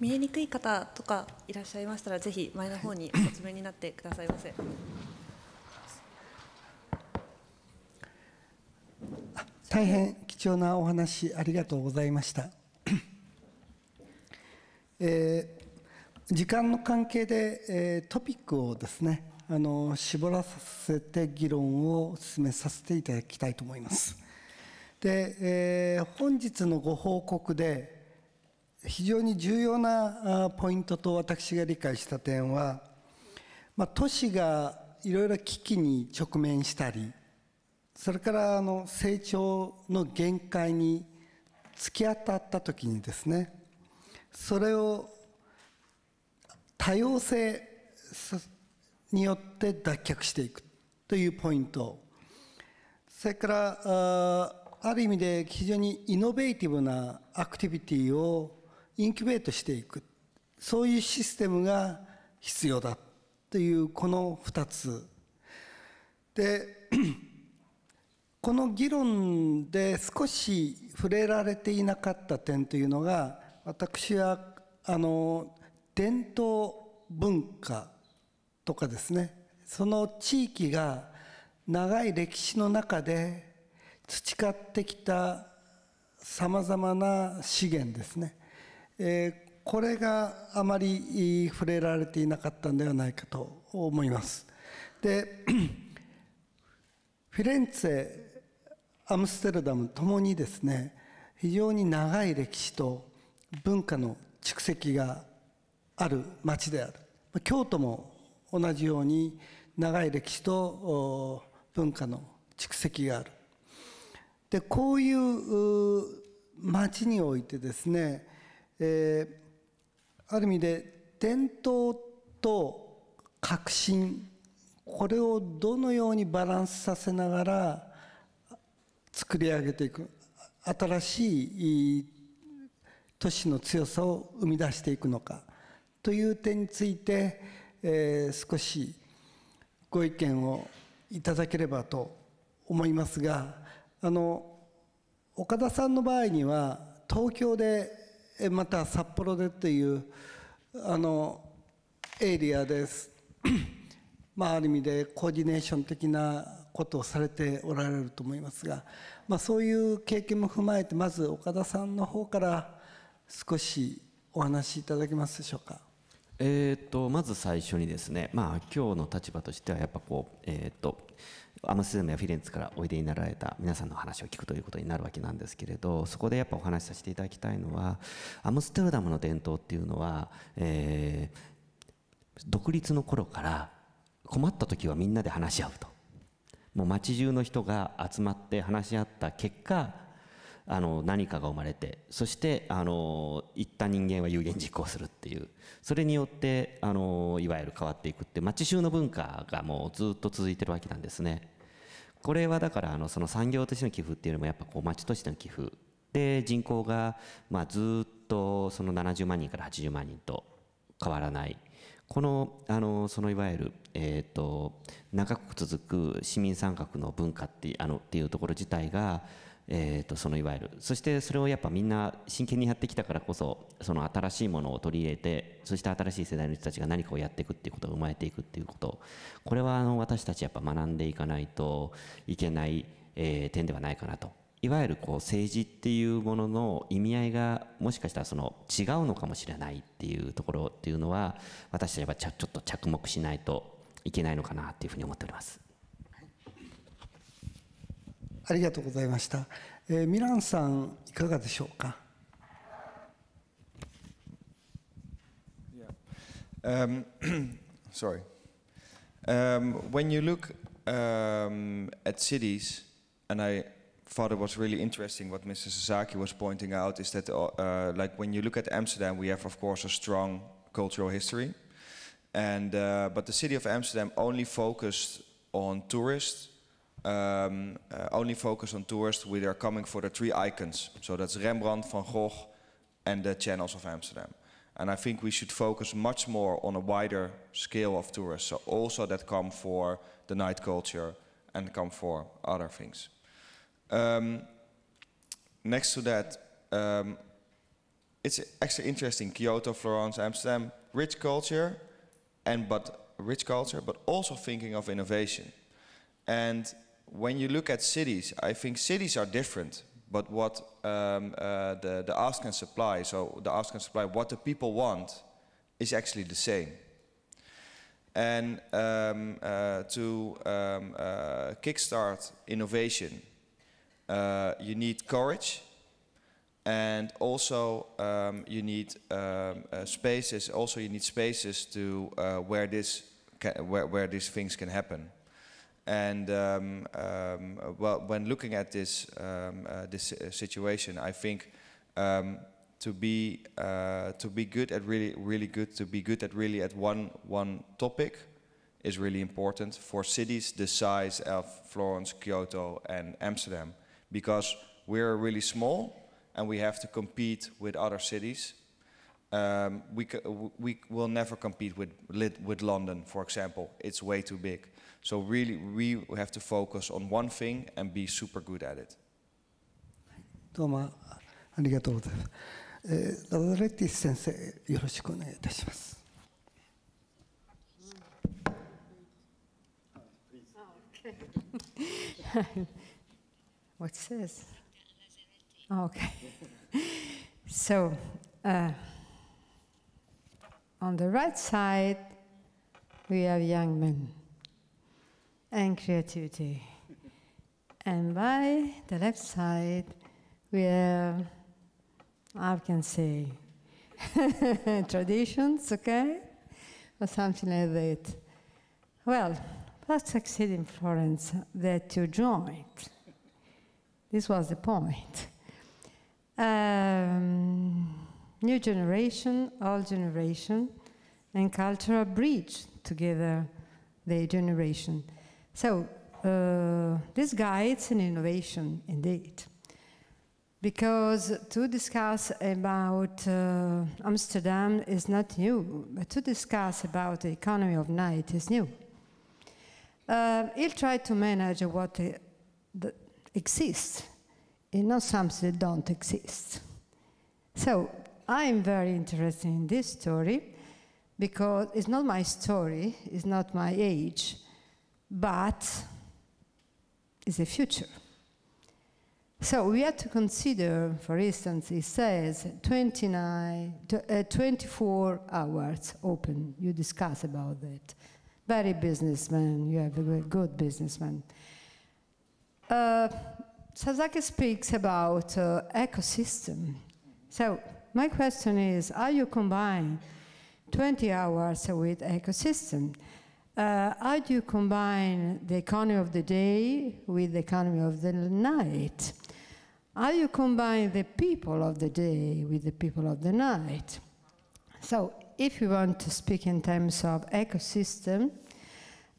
見えにくい方とかいらっしゃいましたらぜひ前の方にお詰めになってくださいませ。大変貴重なお話ありがとうございました。えー、時間の関係で、えー、トピックをですねあの絞らさせて議論を進めさせていただきたいと思います。で、えー、本日のご報告で非常に重要なポイントと私が理解した点は、まあ、都市がいろいろ危機に直面したりそれからあの成長の限界に突き当たった時にですねそれを多様性によって脱却していくというポイントそれからある意味で非常にイノベーティブなアクティビティをインキュベートしていくそういうシステムが必要だというこの2つでこの議論で少し触れられていなかった点というのが私はあの伝統文化とかですねその地域が長い歴史の中で培ってきたさまざまな資源ですねえこれがあまり触れられていなかったんではないかと思います。で フィレンツェアムステルダムともにですね非常に長い歴史と文化の蓄積がある町である京都も同じように長い歴史と文化の蓄積があるでこういう町においてですねえー、ある意味で伝統と革新これをどのようにバランスさせながら作り上げていく新しい都市の強さを生み出していくのかという点について、えー、少しご意見をいただければと思いますがあの岡田さんの場合には東京でまた札幌でっていうあのエリアです まあある意味でコーディネーション的なことをされておられると思いますが、まあ、そういう経験も踏まえてまず岡田さんの方から少しお話しいただけますでしょうか。えーと、まず最初にですね、まあ、今日の立場としてはやっぱこう、えーと、アムステルダムやフィレンツからおいでになられた皆さんの話を聞くということになるわけなんですけれどそこでやっぱお話しさせていただきたいのはアムステルダムの伝統っていうのは、えー、独立の頃から困った時はみんなで話し合うともう街中の人が集まって話し合った結果あの何かが生まれてそしてあの一旦人間は有言実行するっていうそれによってあのいわゆる変わっていくって町衆の文化がもうずっと続いてるわけなんですね。これはだからあのその産業としての寄付っていうよりもやっぱこう町としての寄付で人口がまあずっとその70万人から80万人と変わらないこのあのそのいわゆる、えーと、長く続く市民参画の文化ってあのっていうところ自体がえーと、そのいわゆるそしてそれをやっぱみんな真剣にやってきたからこそその新しいものを取り入れてそして新しい世代の人たちが何かをやっていくっていうことが生まれていくっていうことこれはあの私たちやっぱ学んでいかないといけない、えー、点ではないかなと。いわゆるこう政治っていうものの意味合いがもしかしたらその違うのかもしれないっていうところっていうのは私たちはちょっと着目しないといけないのかなっていうふうに思っております。ありがとうございました。えー、ミランさん、いかがでしょうか。Yeah. Um, sorry. Um, when you look um, at cities, and I thought it was really interesting what Mr. Sasaki was pointing out is that, uh, uh, like, when you look at Amsterdam, we have, of course, a strong cultural history, and uh, but the city of Amsterdam only focused on tourists um, uh, only focus on tourists which are coming for the three icons. So that's Rembrandt, Van Gogh, and the channels of Amsterdam. And I think we should focus much more on a wider scale of tourists, so also that come for the night culture and come for other things. Um, next to that, um, it's actually interesting. Kyoto, Florence, Amsterdam, rich culture, and but rich culture, but also thinking of innovation. And when you look at cities, I think cities are different. But what um, uh, the, the ask and supply, so the ask and supply, what the people want, is actually the same. And um, uh, to um, uh, kickstart innovation, uh, you need courage, and also um, you need um, uh, spaces. Also, you need spaces to uh, where this where, where these things can happen. And um, um, well, when looking at this um, uh, this uh, situation, I think um, to be uh, to be good at really really good to be good at really at one one topic is really important for cities the size of Florence, Kyoto, and Amsterdam, because we're really small and we have to compete with other cities. Um, we we will never compete with with London, for example. It's way too big. So really, we have to focus on one thing and be super good at it. Eh, What's this? Oh, okay. so, uh, on the right side, we have young men and creativity. and by the left side, we have, I can say traditions, okay? Or something like that. Well, what succeeded in Florence that you joined? This was the point. Um, new generation, old generation, and cultural bridge together, the generation. So uh, this is an innovation indeed, because to discuss about uh, Amsterdam is not new, but to discuss about the economy of night is new. Uh, he'll try to manage what exists and not something that don't exist. So I'm very interested in this story because it's not my story, it's not my age, but is the future. So we have to consider, for instance, it says 29, uh, 24 hours open. You discuss about that. Very businessman, you have a good businessman. Uh, Sasaki speaks about uh, ecosystem. So my question is, are you combine 20 hours with ecosystem? Uh, how do you combine the economy of the day with the economy of the night? How do you combine the people of the day with the people of the night? So, if you want to speak in terms of ecosystem,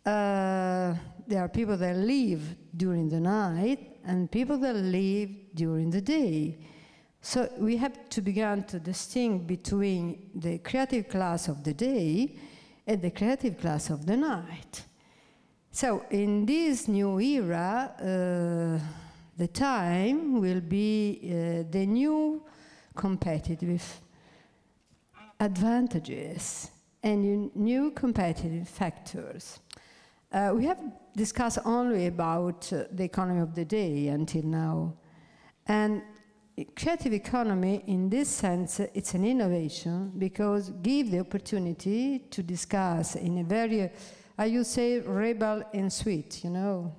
uh, there are people that live during the night and people that live during the day. So we have to begin to distinguish between the creative class of the day at the creative class of the night. So in this new era, uh, the time will be uh, the new competitive advantages and new competitive factors. Uh, we have discussed only about uh, the economy of the day until now. And creative economy, in this sense, it's an innovation because give the opportunity to discuss in a very, I would say, rebel and sweet. You know,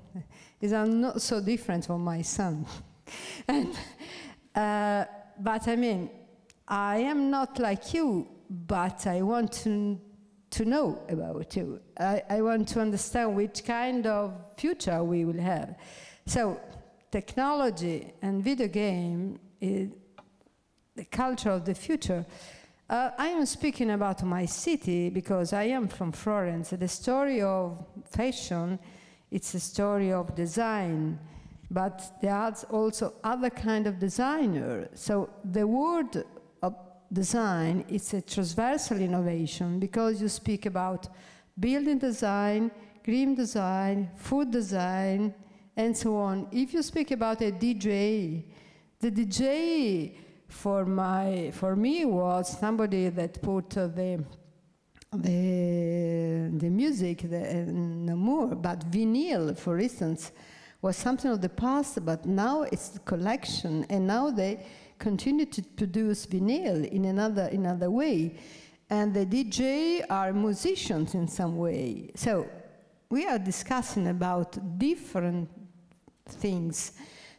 is not so different from my son, and, uh, but I mean, I am not like you, but I want to to know about you. I, I want to understand which kind of future we will have. So technology and video game the culture of the future. Uh, I am speaking about my city because I am from Florence. The story of fashion, it's a story of design, but there are also other kind of designer. So the word of design is a transversal innovation because you speak about building design, green design, food design, and so on. If you speak about a DJ, the DJ for my for me was somebody that put uh, the the the music the, uh, no more, but vinyl, for instance, was something of the past. But now it's the collection, and now they continue to produce vinyl in another in another way, and the DJ are musicians in some way. So we are discussing about different things,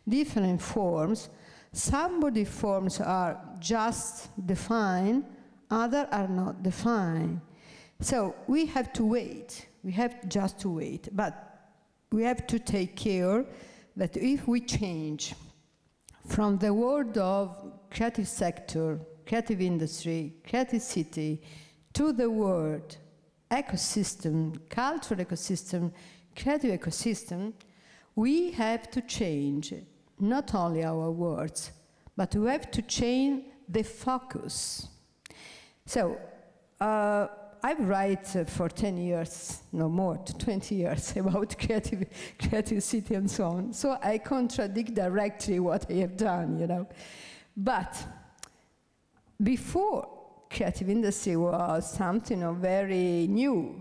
different forms some body forms are just defined, other are not defined. So we have to wait. We have just to wait. But we have to take care that if we change from the world of creative sector, creative industry, creative city, to the world ecosystem, cultural ecosystem, creative ecosystem, we have to change not only our words, but we have to change the focus. So, uh, I write uh, for 10 years, no more, 20 years about creative, creative city and so on. So I contradict directly what I have done, you know. But before creative industry was something of very new.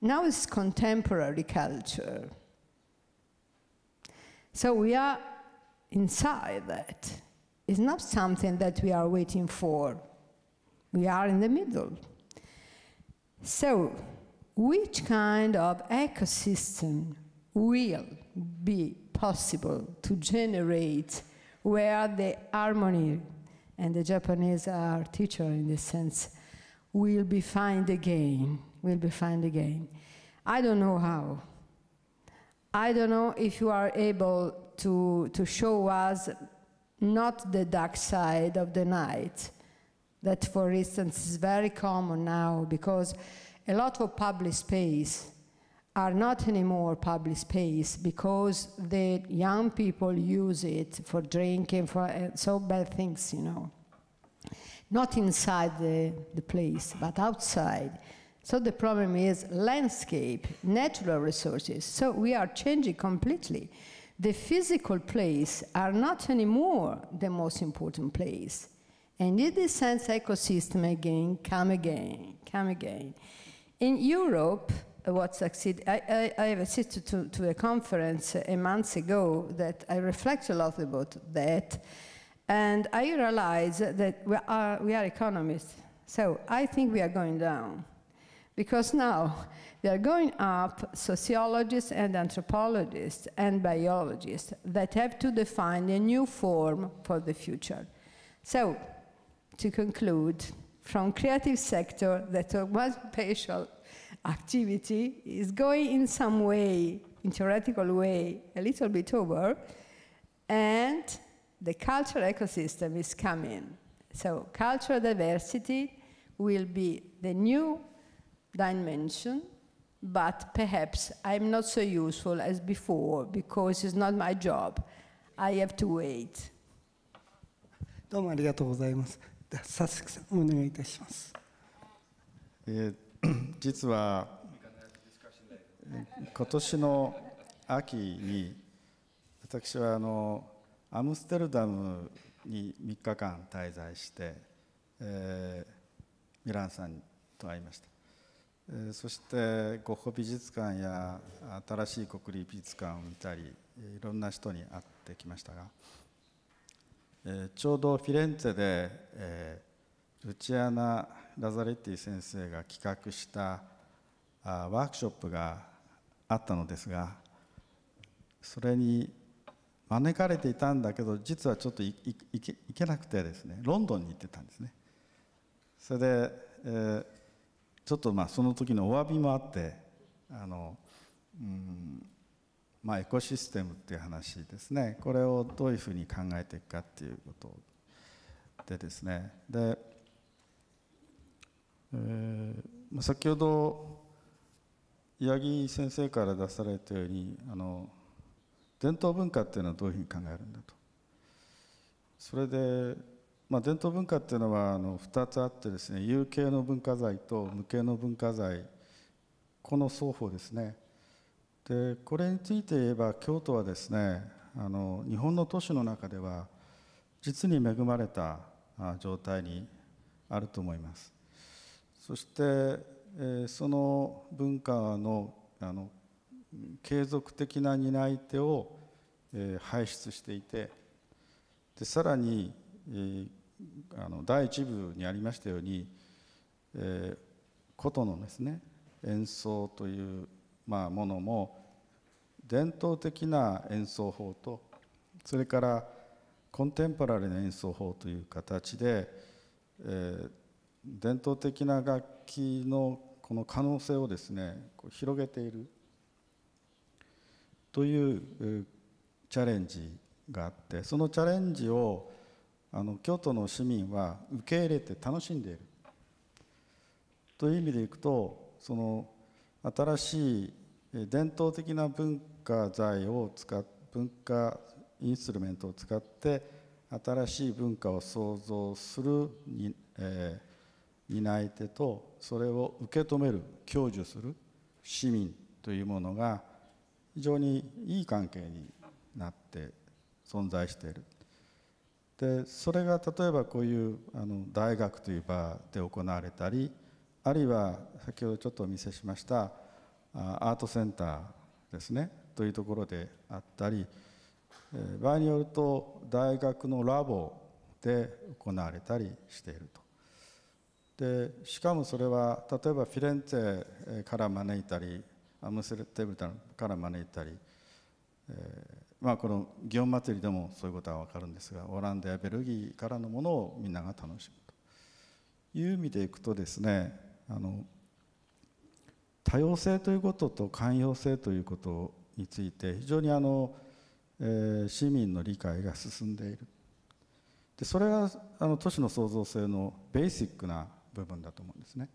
Now it's contemporary culture. So we are inside that is not something that we are waiting for. We are in the middle. So, which kind of ecosystem will be possible to generate where the harmony, and the Japanese are teacher in this sense, will be found again, will be found again. I don't know how. I don't know if you are able to, to show us not the dark side of the night, that, for instance, is very common now because a lot of public space are not anymore public space because the young people use it for drinking, for so bad things, you know. Not inside the, the place, but outside. So the problem is landscape, natural resources. So we are changing completely the physical place are not anymore the most important place. And in this sense, ecosystem again, come again, come again. In Europe, uh, what succeed, I, I, I assisted to, to a conference uh, a month ago that I reflect a lot about that. And I realized that we are, we are economists. So I think we are going down. Because now they're going up sociologists and anthropologists and biologists that have to define a new form for the future. So, to conclude, from creative sector, that was spatial activity is going in some way, in theoretical way, a little bit over, and the cultural ecosystem is coming. So cultural diversity will be the new dimension, but perhaps I'm not so useful as before because it's not my job. I have to wait. どうもありがとうございます。佐々木さん、お願いいたします。えー、実は今年の秋に私はあのアムステルダムに3日間滞在して、えー、ミランさんと会いました。そしてゴッホ美術館や新しい国立美術館を見たりいろんな人に会ってきましたが、えちょうどフィレンツェで、えルチアナ・ラザレッティ先生が企画したあワークショップがあったのですがそれに招かれていたんだけど実はちょっと行けなくてですねロンドンに行ってたんですね。それで、えーちょっとまあその時のお詫びもあってあの、うんまあ、エコシステムっていう話ですねこれをどういうふうに考えていくかっていうことでですねで、えー、先ほど八木先生から出されたようにあの伝統文化っていうのはどういうふうに考えるんだと。それでまあ、伝統文化っていうのはあの2つあってですね有形の文化財と無形の文化財この双方ですねでこれについて言えば京都はですねあの日本の都市の中では実に恵まれた状態にあると思いますそして、えその文化のあの継続的な担い手を、え輩出していてでさらに、えあの第一部にありましたように、えー、琴のですね演奏という、まあ、ものも伝統的な演奏法とそれからコンテンポラリーな演奏法という形で、えー、伝統的な楽器のこの可能性をですねこう広げているというチャレンジがあってそのチャレンジをあの京都の市民は受け入れて楽しんでいるという意味でいくとその新しい伝統的な文化財を使っ文化インストゥルメントを使って新しい文化を創造するに、えー、担い手とそれを受け止める享受する市民というものが非常にいい関係になって存在している。でそれが例えばこういうあの大学という場で行われたりあるいは先ほどちょっとお見せしましたアートセンターですねというところであったり場合によると大学のラボで行われたりしていると。でしかもそれは例えばフィレンツェから招いたりアムステルダムから招いたり、えーまあ、この祇園祭でもそういうことは分かるんですがオランダやベルギーからのものをみんなが楽しむという意味でいくとですねあの多様性ということと寛容性ということについて非常にあの、えー、市民の理解が進んでいるでそれがあの都市の創造性のベーシックな部分だと思うんですね。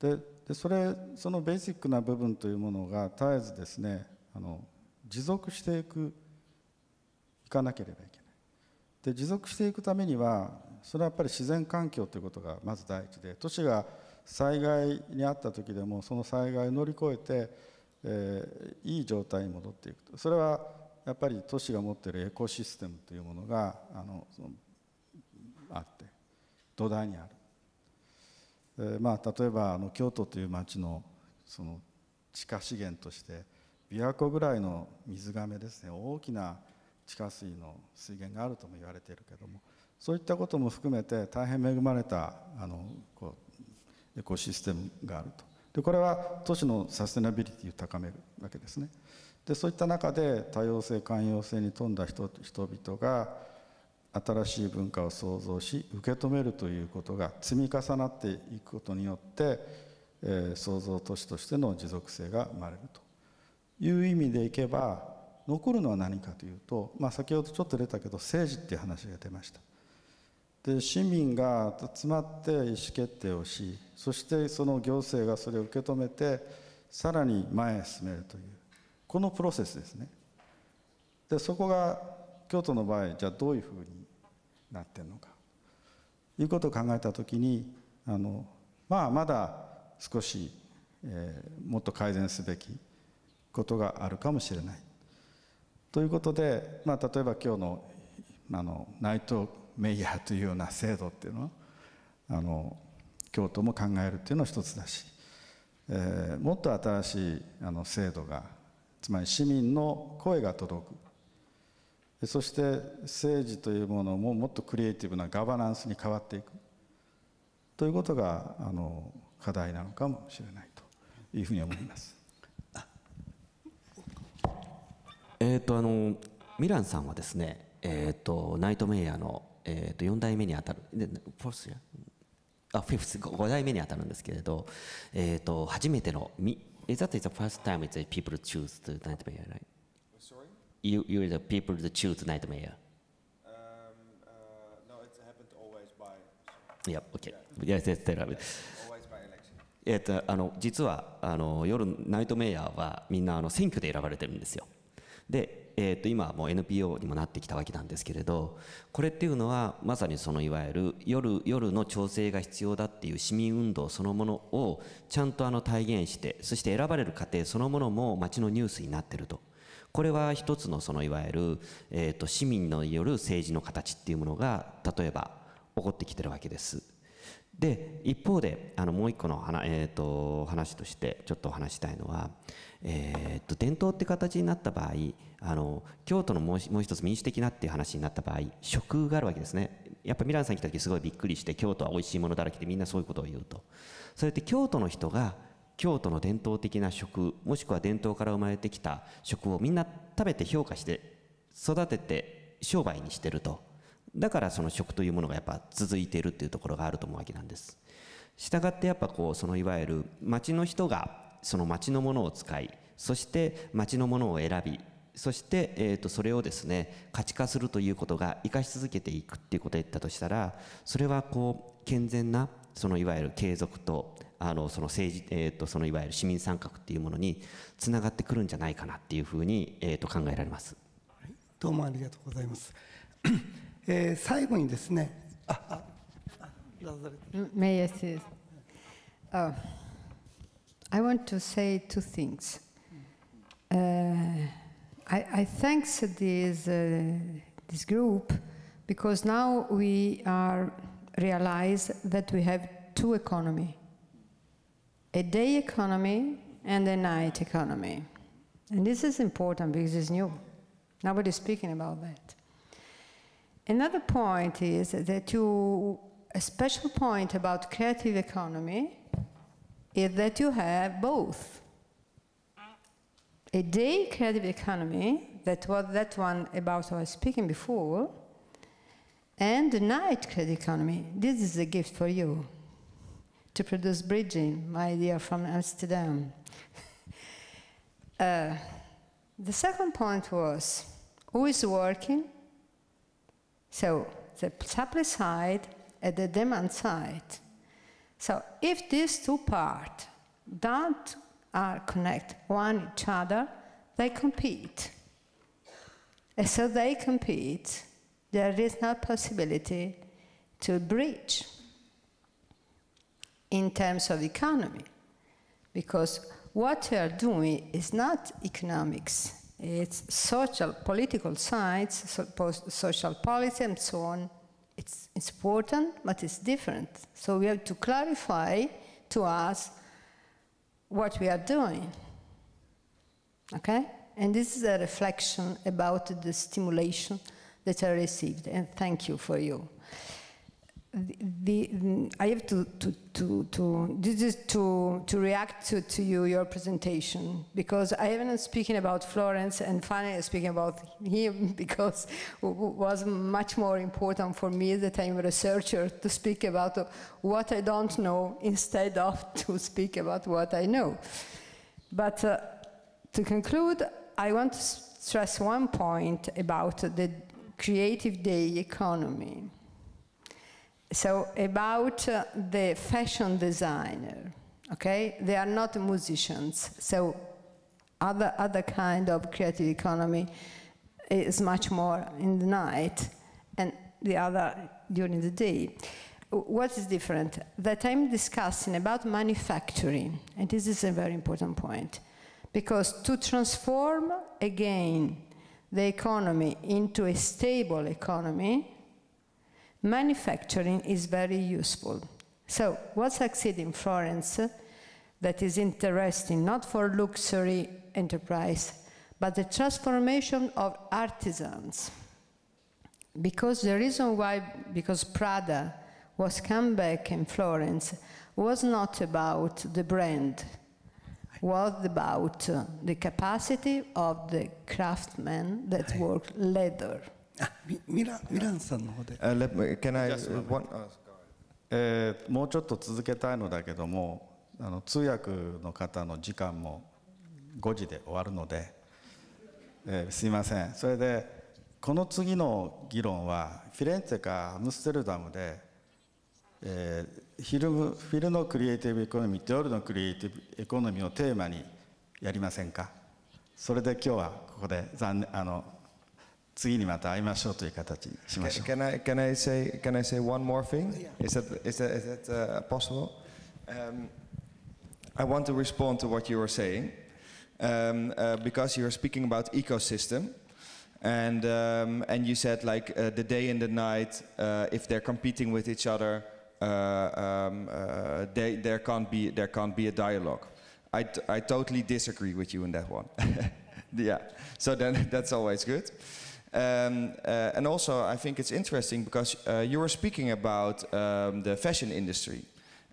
でそれそのベーシックな部分というものが絶えずですねあの持続していくいかなければいけないで持続していくためにはそれはやっぱり自然環境ということがまず第一で都市が災害にあった時でもその災害を乗り越えて、えー、いい状態に戻っていくとそれはやっぱり都市が持っているエコシステムというものがあのあって土台にある、えーまあ、例えばあの京都という町のその地下資源として琵琶湖ぐらいの水がめですね大きな地下水の水源があるとも言われているけどもそういったことも含めて大変恵まれたあのこうエコシステムがあるとでこれは都市のサステナビリティを高めるわけですねでそういった中で多様性寛容性に富んだ人々が新しい文化を創造し受け止めるということが積み重なっていくことによって、えー、創造都市としての持続性が生まれるという意味でいけば残るのは何かというと、まあ、先ほどちょっと出たけど政治っていう話が出ましたで市民が集まって意思決定をしそしてその行政がそれを受け止めてさらに前へ進めるというこのプロセスですねでそこが京都の場合じゃあどういうふうになってるのかいうことを考えた時にあのまあまだ少し、えー、もっと改善すべきことがあるかもしれない。ということで、まあ、例えば今日のあのナイトメイヤーというような制度っていうのはあの京都も考えるっていうのは一つだし、えー、もっと新しいあの制度がつまり市民の声が届くそして政治というものももっとクリエイティブなガバナンスに変わっていくということがあの課題なのかもしれないというふうに思います。ー、とあのミランさんはですね、えー、とナイトメイヤーの、えー、と4代目にあたるあフ5代目にあたるんですけれど、えー、と初めての「ミ」「t あの実はあの夜ナイトメイヤーはみんなあの選挙で選ばれてるんですよ。で、えー、と今はもう NPO にもなってきたわけなんですけれどこれっていうのはまさにそのいわゆる夜夜の調整が必要だっていう市民運動そのものをちゃんとあの体現してそして選ばれる過程そのものも街のニュースになってるとこれは一つのそのいわゆる、えー、と市民による政治の形っていうものが例えば起こってきてるわけです。で一方であのもう一個の話,、えーと、話としてちょっとお話したいのは、えー、っと伝統って形になった場合あの京都のもうもう一つ民主的なっていう話になった場合食があるわけですねやっぱミランさん来た時すごいびっくりして京都は美味しいものだらけでみんなそういうことを言うとそれって京都の人が京都の伝統的な食もしくは伝統から生まれてきた食をみんな食べて評価して育てて商売にしてるとだからその食というものがやっぱ続いているっていうところがあると思うわけなんです。したがってやっぱこうそのいわゆる町の人がその町のものを使いそして町のものを選びそして、えー、とそれをですね価値化するということが生かし続けていくっていうことを言ったとしたらそれはこう健全なそのいわゆる継続とあのその政治、えー、とそのいわゆる市民参画っていうものにつながってくるんじゃないかなっていうふうに、えー、と考えられます、はい、どうもありがとうございます、えー、最後にですねああ m h I want to say two things. Uh, I, I thanks this, uh, this group because now we are realize that we have two economy, a day economy and a night economy. And this is important because it's new. Nobody's speaking about that. Another point is that you, a special point about creative economy is that you have both a day creative economy, that was that one about I was speaking before, and a night creative economy. This is a gift for you to produce bridging, my dear from Amsterdam. uh, the second point was who is working? So the supply side and the demand side. So if these two parts don't are uh, connect one each other, they compete. And so they compete. There is no possibility to bridge in terms of economy, because what we are doing is not economics. It's social, political science, so, social policy, and so on. It's, it's important, but it's different. So we have to clarify to us what we are doing. Okay? And this is a reflection about the stimulation that I received. And thank you for you the, the, I have to, to, to, to this is to, to react to, to you, your presentation, because I haven't speaking about Florence and finally speaking about him because it was much more important for me that I'm a researcher to speak about what I don't know instead of to speak about what I know. But uh, to conclude, I want to stress one point about the creative day economy so about uh, the fashion designer, okay? They are not musicians, so other, other kind of creative economy is much more in the night and the other during the day. What is different? That I'm discussing about manufacturing, and this is a very important point, because to transform again the economy into a stable economy, manufacturing is very useful. So what succeeded in Florence that is interesting not for luxury enterprise, but the transformation of artisans. Because the reason why, because Prada was come back in Florence, was not about the brand, was about the capacity of the craftsmen that work leather. ミラミランさんの方で。えもうちょっと続けたいのだけどもあの通訳の方の時間も5時で終わるので、えー、すいませんそれでこの次の議論はフィレンツェかアムステルダムで、えー、昼フィルのクリエイティブエコノミーと夜のクリエイティブエコノミーをテーマにやりませんかそれで今日はここで残念あの次にまた会いましょうという形にしましょう。Can I, can I, say, can I say one more thing? Is that, is that, is that uh, possible? Um, I want to respond to what you were saying um, uh, because you were speaking about ecosystem. And, um, and you said like uh, the day and the night, uh, if they're competing with each other, uh, um, uh, they, there, can't be, there can't be a dialogue. I, I totally disagree with you in that one. yeah, so then that's always good. Um, uh, and also, I think it's interesting because uh, you were speaking about um, the fashion industry.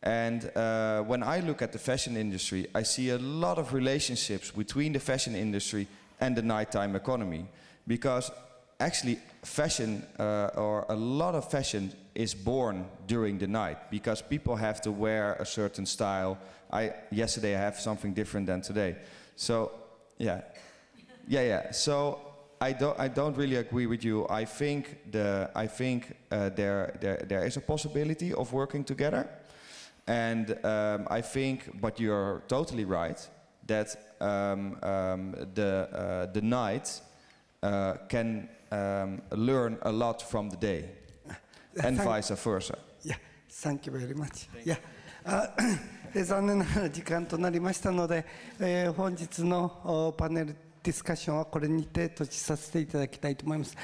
And uh, when I look at the fashion industry, I see a lot of relationships between the fashion industry and the nighttime economy. Because actually, fashion uh, or a lot of fashion is born during the night because people have to wear a certain style. I, yesterday I have something different than today. So, yeah. Yeah, yeah. So I don't, I don't really agree with you. I think, the, I think uh, there, there, there is a possibility of working together. And um, I think, but you're totally right, that um, um, the, uh, the night uh, can um, learn a lot from the day, and thank vice versa. Yeah, thank you very much. Thank yeah. 残念ながら時間となりましたので、えー、本日のパネル uh, ディスカッションはこれにて閉じさせていただきたいと思います。